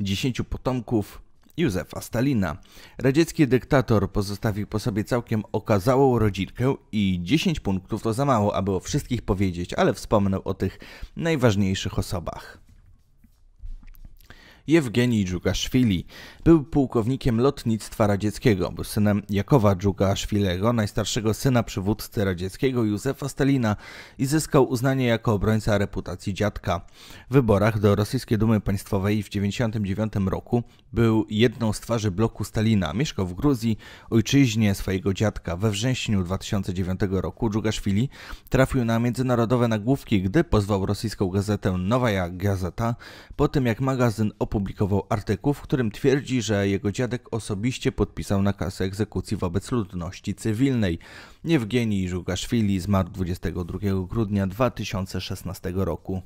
dziesięciu potomków Józefa Stalina. Radziecki dyktator pozostawił po sobie całkiem okazałą rodzinkę i 10 punktów to za mało, aby o wszystkich powiedzieć, ale wspomnę o tych najważniejszych osobach. Jewgenij Dżugaszwili. Był pułkownikiem lotnictwa radzieckiego, był synem Jakowa Dżugaszwilego, najstarszego syna przywódcy radzieckiego Józefa Stalina i zyskał uznanie jako obrońca reputacji dziadka. W wyborach do Rosyjskiej Dumy Państwowej w 1999 roku był jedną z twarzy bloku Stalina. Mieszkał w Gruzji, ojczyźnie swojego dziadka. We wrześniu 2009 roku Dżugaszwili trafił na międzynarodowe nagłówki, gdy pozwał rosyjską gazetę Nowaja Gazeta po tym, jak magazyn opublikował opublikował artykuł, w którym twierdzi, że jego dziadek osobiście podpisał nakaz egzekucji wobec ludności cywilnej. Niewgenij Żugaszwili zmarł 22 grudnia 2016 roku.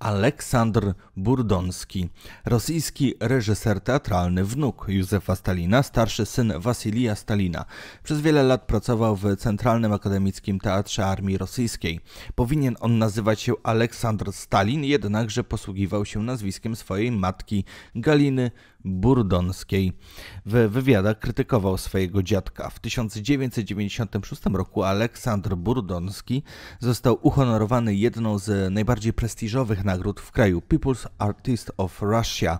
Aleksandr Burdonski, rosyjski reżyser teatralny, wnuk Józefa Stalina, starszy syn Wasilija Stalina. Przez wiele lat pracował w Centralnym Akademickim Teatrze Armii Rosyjskiej. Powinien on nazywać się Aleksandr Stalin, jednakże posługiwał się nazwiskiem swojej matki Galiny Burdonskiej. W wywiadach krytykował swojego dziadka. W 1996 roku Aleksandr Burdonski został uhonorowany jedną z najbardziej prestiżowych nagród w kraju People's Artist of Russia.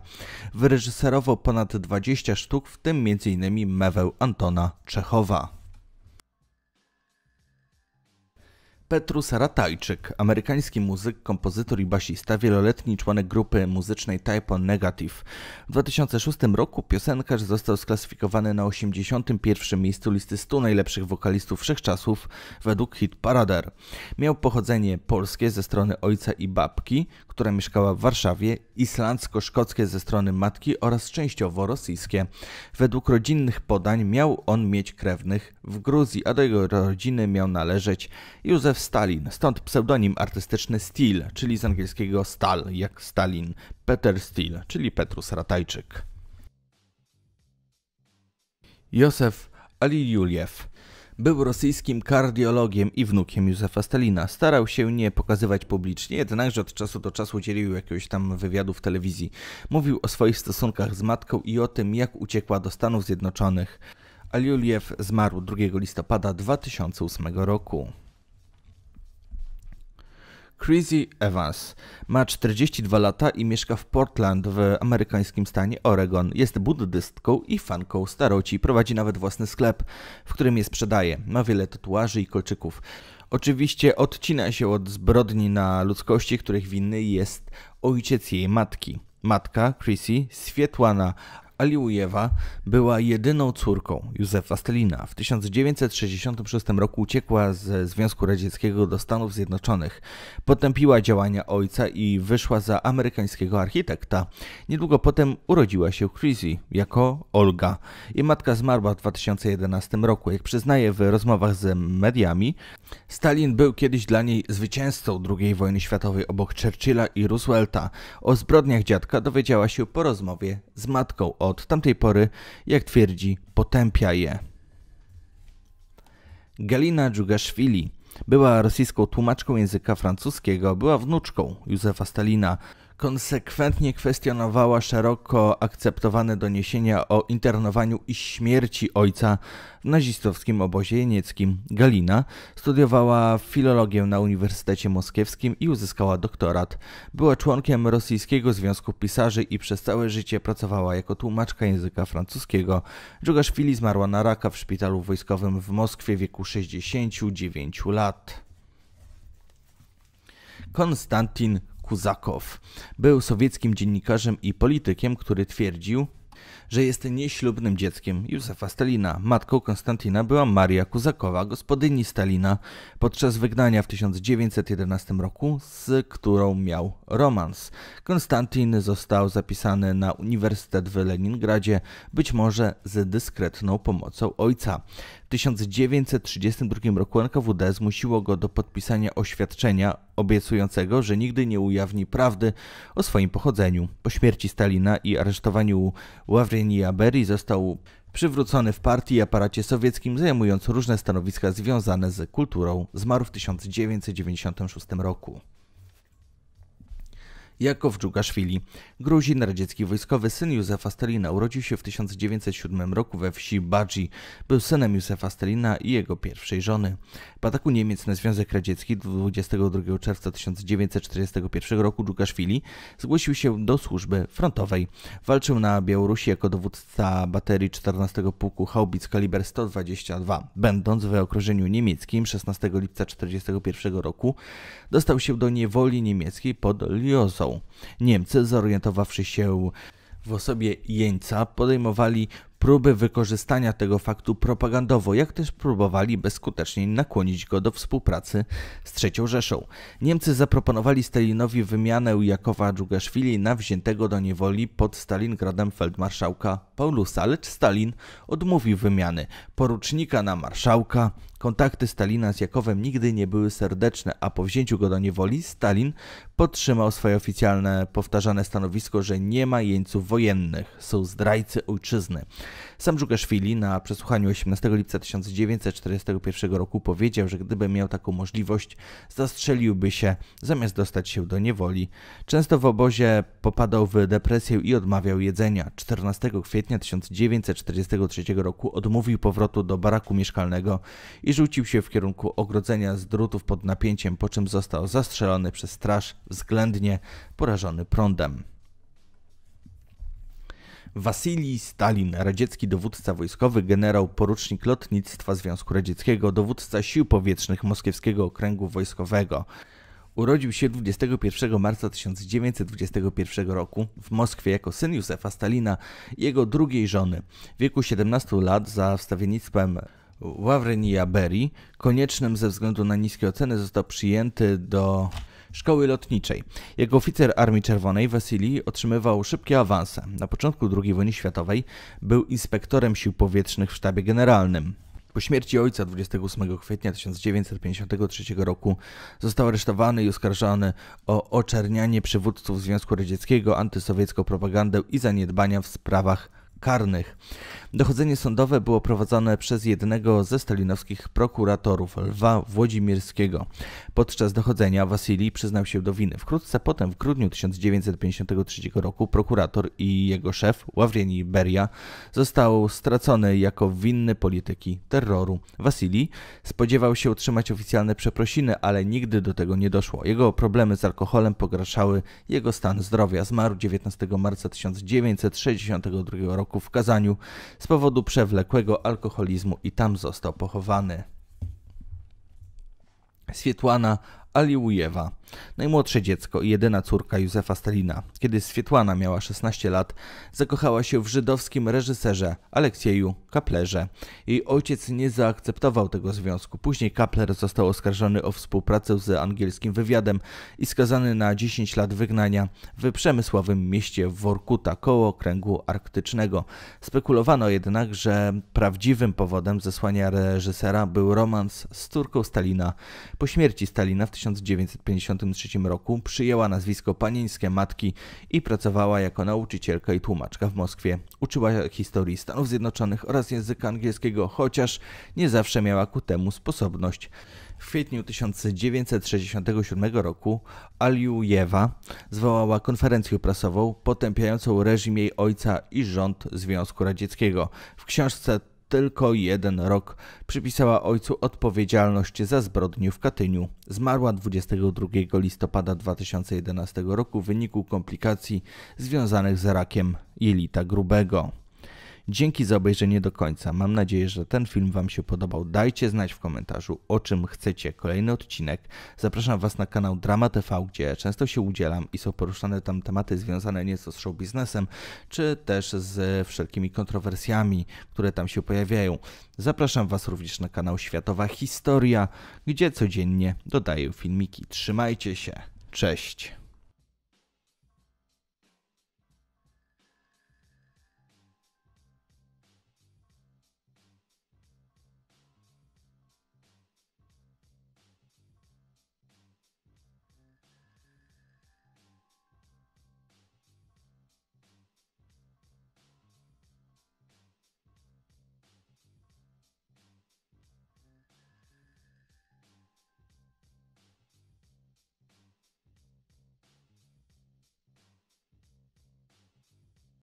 Wyreżyserował ponad 20 sztuk, w tym m.in. Meweł Antona Czechowa. Petrus Ratajczyk, amerykański muzyk, kompozytor i basista, wieloletni członek grupy muzycznej Type On Negative. W 2006 roku piosenkarz został sklasyfikowany na 81. miejscu listy 100 najlepszych wokalistów wszechczasów według Hit Parader. Miał pochodzenie polskie ze strony ojca i babki, która mieszkała w Warszawie, islandzko-szkockie ze strony matki oraz częściowo rosyjskie. Według rodzinnych podań miał on mieć krewnych w Gruzji, a do jego rodziny miał należeć Józef Stalin, stąd pseudonim artystyczny Steel, czyli z angielskiego Stal, jak Stalin, Peter Steel, czyli Petrus Ratajczyk. Józef Aliuliew był rosyjskim kardiologiem i wnukiem Józefa Stalina. Starał się nie pokazywać publicznie, jednakże od czasu do czasu udzielił jakiegoś tam wywiadu w telewizji. Mówił o swoich stosunkach z matką i o tym, jak uciekła do Stanów Zjednoczonych. Aliuliew zmarł 2 listopada 2008 roku. Chrissy Evans ma 42 lata i mieszka w Portland w amerykańskim stanie Oregon. Jest buddystką i fanką staroci. Prowadzi nawet własny sklep, w którym je sprzedaje. Ma wiele tatuaży i kolczyków. Oczywiście odcina się od zbrodni na ludzkości, których winny jest ojciec jej matki. Matka Chrissy, Swietłana Aliujewa była jedyną córką Józefa Stalina. W 1966 roku uciekła ze Związku Radzieckiego do Stanów Zjednoczonych. Potępiła działania ojca i wyszła za amerykańskiego architekta. Niedługo potem urodziła się Chrissy jako Olga. Jej matka zmarła w 2011 roku. Jak przyznaje w rozmowach z mediami, Stalin był kiedyś dla niej zwycięzcą II wojny światowej obok Churchilla i Roosevelta. O zbrodniach dziadka dowiedziała się po rozmowie z matką Olga od tamtej pory, jak twierdzi, potępia je. Galina Dżugaszwili była rosyjską tłumaczką języka francuskiego, była wnuczką Józefa Stalina, konsekwentnie kwestionowała szeroko akceptowane doniesienia o internowaniu i śmierci ojca w nazistowskim obozie jenieckim. Galina studiowała filologię na Uniwersytecie Moskiewskim i uzyskała doktorat. Była członkiem Rosyjskiego Związku Pisarzy i przez całe życie pracowała jako tłumaczka języka francuskiego. Dżugaszwili zmarła na raka w szpitalu wojskowym w Moskwie w wieku 69 lat. Konstantin Kuzakow. Był sowieckim dziennikarzem i politykiem, który twierdził, że jest nieślubnym dzieckiem Józefa Stalina. Matką Konstantina była Maria Kuzakowa, gospodyni Stalina, podczas wygnania w 1911 roku, z którą miał romans. Konstantin został zapisany na uniwersytet w Leningradzie, być może z dyskretną pomocą ojca. 1932 roku NKWD zmusiło go do podpisania oświadczenia obiecującego, że nigdy nie ujawni prawdy o swoim pochodzeniu. Po śmierci Stalina i aresztowaniu Ławrenia Berry został przywrócony w partii i aparacie sowieckim, zajmując różne stanowiska związane z kulturą. Zmarł w 1996 roku. Jakow Dżugaszwili. Gruzin, radziecki wojskowy syn Józefa Stalina, urodził się w 1907 roku we wsi Badzi. Był synem Józefa Stalina i jego pierwszej żony. Po ataku Niemiec na Związek Radziecki 22 czerwca 1941 roku Dżugaszwili zgłosił się do służby frontowej. Walczył na Białorusi jako dowódca baterii 14 pułku haubic kaliber 122. Będąc w okrążeniu niemieckim 16 lipca 1941 roku dostał się do niewoli niemieckiej pod Liozą. Niemcy, zorientowawszy się w osobie jeńca, podejmowali próby wykorzystania tego faktu propagandowo, jak też próbowali bezskutecznie nakłonić go do współpracy z III Rzeszą. Niemcy zaproponowali Stalinowi wymianę Jakowa Dżugaszwili na wziętego do niewoli pod Stalingradem feldmarszałka Paulusa, lecz Stalin odmówił wymiany porucznika na marszałka. Kontakty Stalina z Jakowem nigdy nie były serdeczne, a po wzięciu go do niewoli Stalin podtrzymał swoje oficjalne powtarzane stanowisko, że nie ma jeńców wojennych, są zdrajcy ojczyzny. Sam Dżugaszwili na przesłuchaniu 18 lipca 1941 roku powiedział, że gdyby miał taką możliwość, zastrzeliłby się zamiast dostać się do niewoli. Często w obozie popadał w depresję i odmawiał jedzenia. 14 kwietnia 1943 roku odmówił powrotu do baraku mieszkalnego i rzucił się w kierunku ogrodzenia z drutów pod napięciem, po czym został zastrzelony przez straż, względnie porażony prądem. Wasilij Stalin, radziecki dowódca wojskowy, generał porucznik lotnictwa Związku Radzieckiego, dowódca sił powietrznych Moskiewskiego Okręgu Wojskowego. Urodził się 21 marca 1921 roku w Moskwie jako syn Józefa Stalina i jego drugiej żony. W wieku 17 lat za wstawiennictwem Ławrenia Beri, koniecznym ze względu na niskie oceny, został przyjęty do Szkoły Lotniczej. Jego oficer Armii Czerwonej, Wasilii, otrzymywał szybkie awanse. Na początku II wojny światowej był inspektorem sił powietrznych w sztabie generalnym. Po śmierci ojca 28 kwietnia 1953 roku został aresztowany i oskarżony o oczernianie przywódców Związku Radzieckiego, antysowiecką propagandę i zaniedbania w sprawach karnych. Dochodzenie sądowe było prowadzone przez jednego ze stalinowskich prokuratorów, Lwa Włodzimierskiego. Podczas dochodzenia Wasilii przyznał się do winy. Wkrótce potem, w grudniu 1953 roku, prokurator i jego szef, Ławrieni Beria, został stracony jako winny polityki terroru. Wasilii spodziewał się otrzymać oficjalne przeprosiny, ale nigdy do tego nie doszło. Jego problemy z alkoholem pogarszały jego stan zdrowia. Zmarł 19 marca 1962 roku roku w Kazaniu z powodu przewlekłego alkoholizmu i tam został pochowany. Swietłana Aliujewa, najmłodsze dziecko i jedyna córka Józefa Stalina. Kiedy Swietłana miała 16 lat, zakochała się w żydowskim reżyserze Aleksieju Kaplerze. Jej ojciec nie zaakceptował tego związku. Później Kapler został oskarżony o współpracę z angielskim wywiadem i skazany na 10 lat wygnania w przemysłowym mieście Workuta koło kręgu arktycznego. Spekulowano jednak, że prawdziwym powodem zesłania reżysera był romans z córką Stalina. Po śmierci Stalina w 1953 roku przyjęła nazwisko panieńskie matki i pracowała jako nauczycielka i tłumaczka w Moskwie. Uczyła historii Stanów Zjednoczonych oraz języka angielskiego, chociaż nie zawsze miała ku temu sposobność. W kwietniu 1967 roku Aliujewa zwołała konferencję prasową potępiającą reżim jej ojca i rząd Związku Radzieckiego. W książce tylko jeden rok przypisała ojcu odpowiedzialność za zbrodnię w Katyniu. Zmarła 22 listopada 2011 roku w wyniku komplikacji związanych z rakiem jelita grubego. Dzięki za obejrzenie do końca. Mam nadzieję, że ten film Wam się podobał. Dajcie znać w komentarzu, o czym chcecie kolejny odcinek. Zapraszam Was na kanał Drama TV, gdzie często się udzielam i są poruszane tam tematy związane nieco z show biznesem, czy też z wszelkimi kontrowersjami, które tam się pojawiają. Zapraszam Was również na kanał Światowa Historia, gdzie codziennie dodaję filmiki. Trzymajcie się. Cześć.